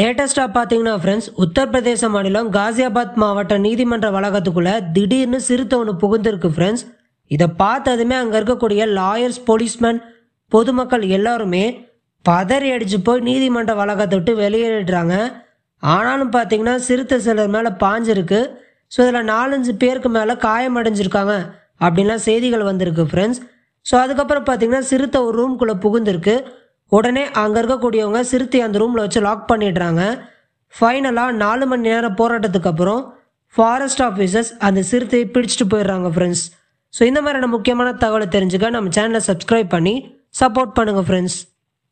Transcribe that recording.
லேட்டஸ்டாக பார்த்தீங்கன்னா ஃப்ரெண்ட்ஸ் உத்தரப்பிரதேச மாநிலம் காசியாபாத் மாவட்ட நீதிமன்ற வளாகத்துக்குள்ளே திடீர்னு சிறுத்தை ஒன்று புகுந்திருக்கு ஃப்ரெண்ட்ஸ் இதை பார்த்ததுமே அங்கே இருக்கக்கூடிய லாயர்ஸ் போலீஸ்மேன் பொதுமக்கள் எல்லாருமே பதறி அடித்து போய் நீதிமன்ற வளாகத்தை விட்டு வெளியேறிடுறாங்க ஆனாலும் பார்த்தீங்கன்னா சிறுத்தை சிலர் மேலே பாஞ்சிருக்கு ஸோ இதில் நாலஞ்சு பேருக்கு மேலே காயம் அடைஞ்சிருக்காங்க அப்படின்லாம் செய்திகள் வந்திருக்கு ஃப்ரெண்ட்ஸ் ஸோ அதுக்கப்புறம் பார்த்தீங்கன்னா சிறுத்தை ஒரு ரூம்குள்ளே புகுந்திருக்கு உடனே அங்கே இருக்கக்கூடியவங்க சிறுத்தை அந்த ரூமில் வச்சு லாக் பண்ணிடுறாங்க ஃபைனலாக நாலு மணி நேரம் போராட்டத்துக்கு அப்புறம் ஃபாரஸ்ட் ஆஃபீஸர்ஸ் அந்த சிறுத்தையை பிடிச்சிட்டு போயிடுறாங்க ஃப்ரெண்ட்ஸ் ஸோ இந்த மாதிரியான முக்கியமான தகவலை தெரிஞ்சுக்க நம்ம சேனலை சப்ஸ்கிரைப் பண்ணி சப்போர்ட் பண்ணுங்கள் ஃப்ரெண்ட்ஸ்